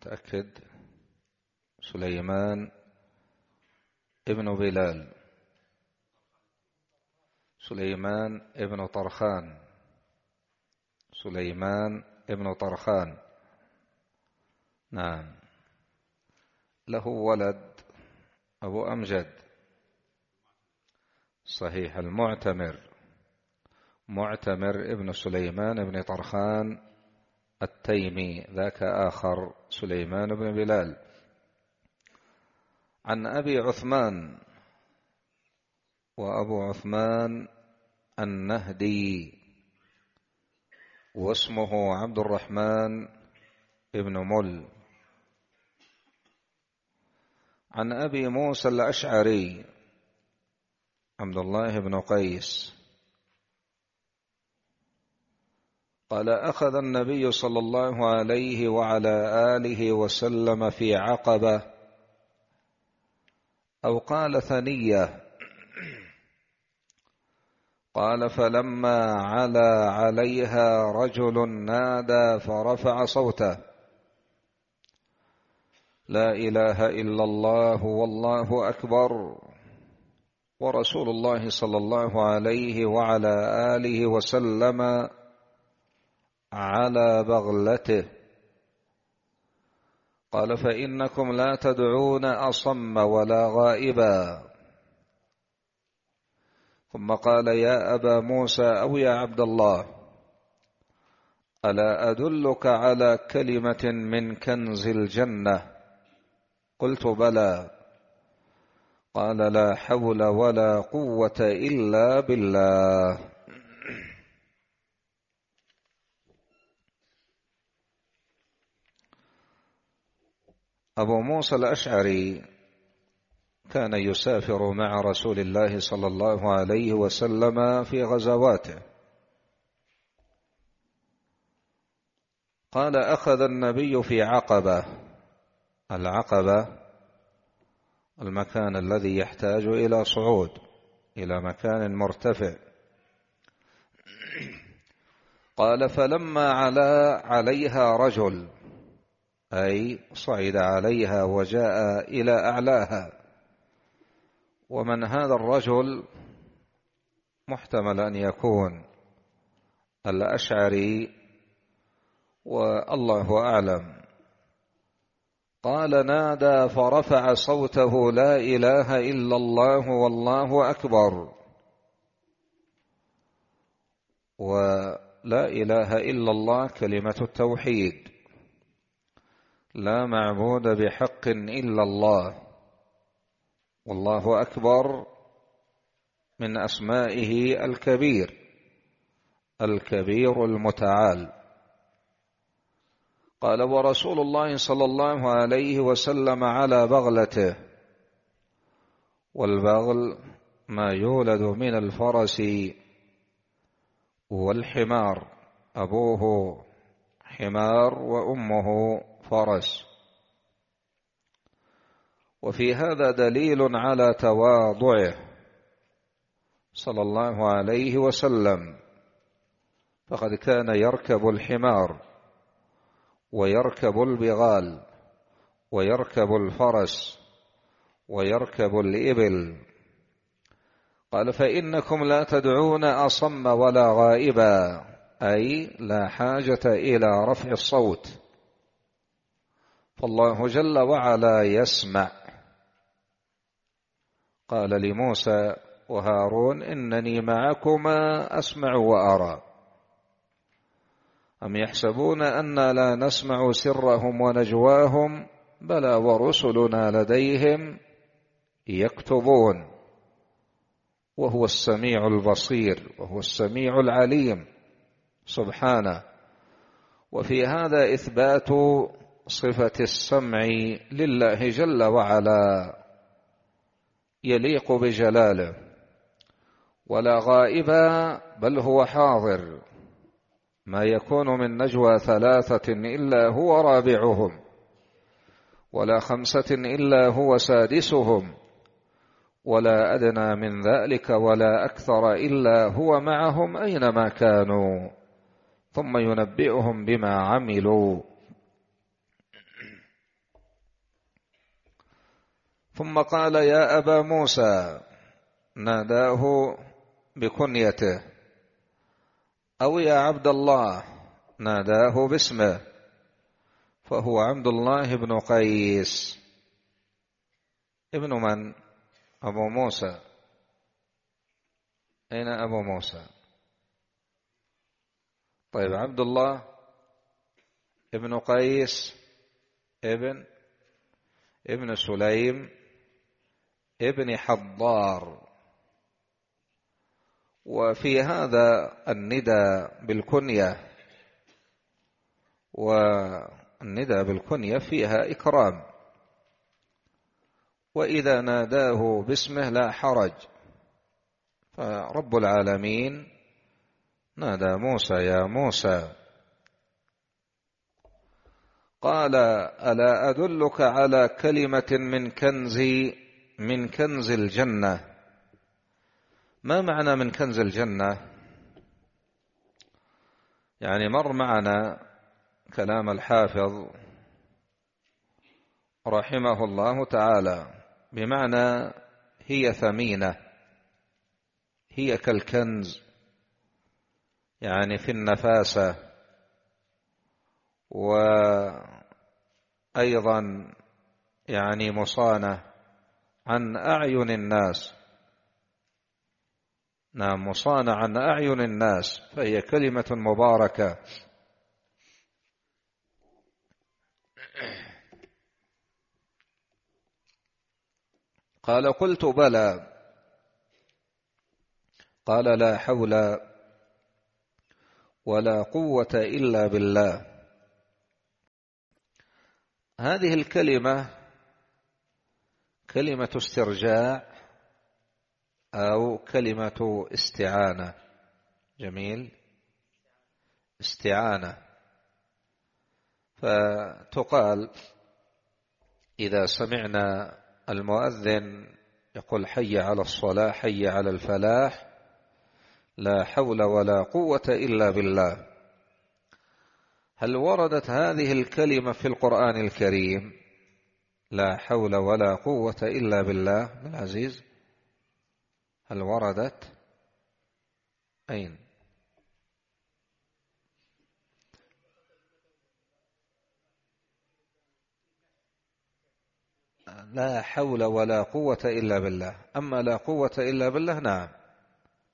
تأكد سليمان ابن بلال سليمان ابن طرخان سليمان ابن طرخان نعم له ولد أبو أمجد صحيح المعتمر معتمر ابن سليمان ابن طرخان التيمي ذاك آخر سليمان بن بلال عن أبي عثمان وأبو عثمان النهدي واسمه عبد الرحمن بن مل عن أبي موسى الأشعري عبد الله بن قيس قال أخذ النبي صلى الله عليه وعلى آله وسلم في عقبة أو قال ثنية قال فلما علا عليها رجل نادى فرفع صوته لا إله إلا الله والله أكبر ورسول الله صلى الله عليه وعلى آله وسلم على بغلته قال فإنكم لا تدعون أصم ولا غائبا ثم قال يا أبا موسى أو يا عبد الله ألا أدلك على كلمة من كنز الجنة قلت بلى قال لا حول ولا قوة إلا بالله أبو موسى الأشعري كان يسافر مع رسول الله صلى الله عليه وسلم في غزواته قال أخذ النبي في عقبة العقبة المكان الذي يحتاج إلى صعود إلى مكان مرتفع قال فلما علا عليها رجل أي صعد عليها وجاء إلى أعلاها ومن هذا الرجل محتمل أن يكون الأشعري والله أعلم قال نادى فرفع صوته لا إله إلا الله والله أكبر ولا إله إلا الله كلمة التوحيد لا معبود بحق الا الله والله اكبر من اسمائه الكبير الكبير المتعال قال ورسول الله صلى الله عليه وسلم على بغلته والبغل ما يولد من الفرس والحمار ابوه حمار وامه فرس وفي هذا دليل على تواضعه صلى الله عليه وسلم فقد كان يركب الحمار ويركب البغال ويركب الفرس ويركب الإبل قال فإنكم لا تدعون أصم ولا غائبا أي لا حاجة إلى رفع الصوت فالله جل وعلا يسمع قال لموسى وهارون إنني معكما أسمع وأرى أم يحسبون أن لا نسمع سرهم ونجواهم بلى ورسلنا لديهم يكتبون وهو السميع البصير وهو السميع العليم سبحانه وفي هذا إثبات صفة السمع لله جل وعلا يليق بجلاله ولا غائب بل هو حاضر ما يكون من نجوى ثلاثة إلا هو رابعهم ولا خمسة إلا هو سادسهم ولا أدنى من ذلك ولا أكثر إلا هو معهم أينما كانوا ثم ينبئهم بما عملوا ثم قال يا أبا موسى ناداه بكنيته أو يا عبد الله ناداه باسمه فهو عبد الله بن قيس ابن من أبو موسى أين أبو موسى طيب عبد الله ابن قيس ابن ابن سليم ابن حضار وفي هذا الندى بالكنية والندى بالكنية فيها إكرام وإذا ناداه باسمه لا حرج فرب العالمين نادى موسى يا موسى قال ألا أدلك على كلمة من كنزي من كنز الجنة ما معنى من كنز الجنة يعني مر معنا كلام الحافظ رحمه الله تعالى بمعنى هي ثمينة هي كالكنز يعني في النفاسة وأيضا يعني مصانة عن أعين الناس نعم وصان عن أعين الناس فهي كلمة مباركة قال قلت بلى قال لا حول ولا قوة إلا بالله هذه الكلمة كلمة استرجاع أو كلمة استعانة جميل استعانة فتقال إذا سمعنا المؤذن يقول حي على الصلاة حي على الفلاح لا حول ولا قوة إلا بالله هل وردت هذه الكلمة في القرآن الكريم؟ لا حول ولا قوة إلا بالله العزيز هل وردت أين لا حول ولا قوة إلا بالله أما لا قوة إلا بالله نعم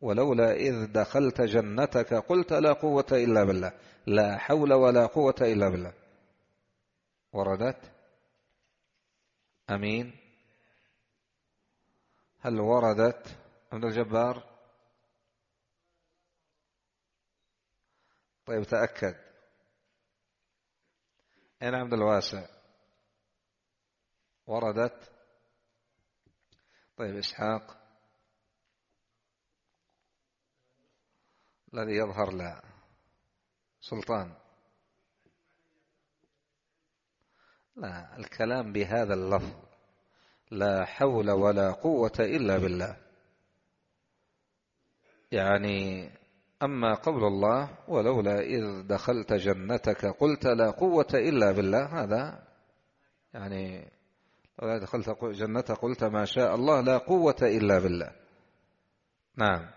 ولولا إذ دخلت جنتك قلت لا قوة إلا بالله لا حول ولا قوة إلا بالله وردت أمين هل وردت عبد الجبار طيب تأكد أين عبد الواسع وردت طيب إسحاق الذي يظهر لا سلطان لا الكلام بهذا اللفظ لا حول ولا قوة إلا بالله يعني أما قول الله ولولا إذ دخلت جنتك قلت لا قوة إلا بالله هذا يعني لولا دخلت جنتك قلت ما شاء الله لا قوة إلا بالله نعم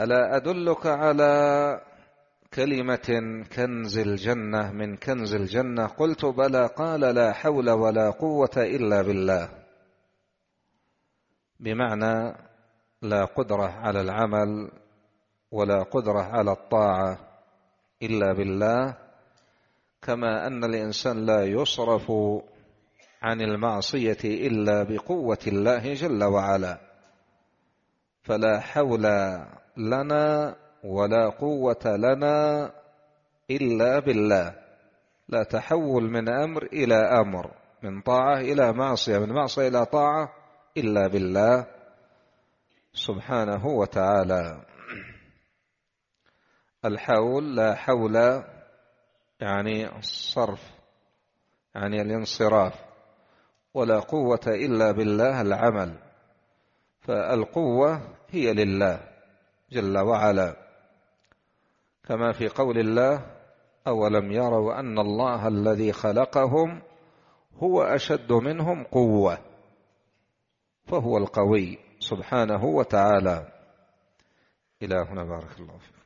ألا أدلك على كلمة كنز الجنة من كنز الجنة قلت بلى قال لا حول ولا قوة إلا بالله بمعنى لا قدرة على العمل ولا قدرة على الطاعة إلا بالله كما أن الإنسان لا يصرف عن المعصية إلا بقوة الله جل وعلا فلا حول لنا ولا قوة لنا إلا بالله لا تحول من أمر إلى أمر من طاعة إلى معصية من معصية إلى طاعة إلا بالله سبحانه وتعالى الحول لا حول يعني الصرف يعني الانصراف ولا قوة إلا بالله العمل فالقوة هي لله جل وعلا كما في قول الله أولم يروا أن الله الذي خلقهم هو أشد منهم قوة فهو القوي سبحانه وتعالى إلى هنا بارك الله فيكم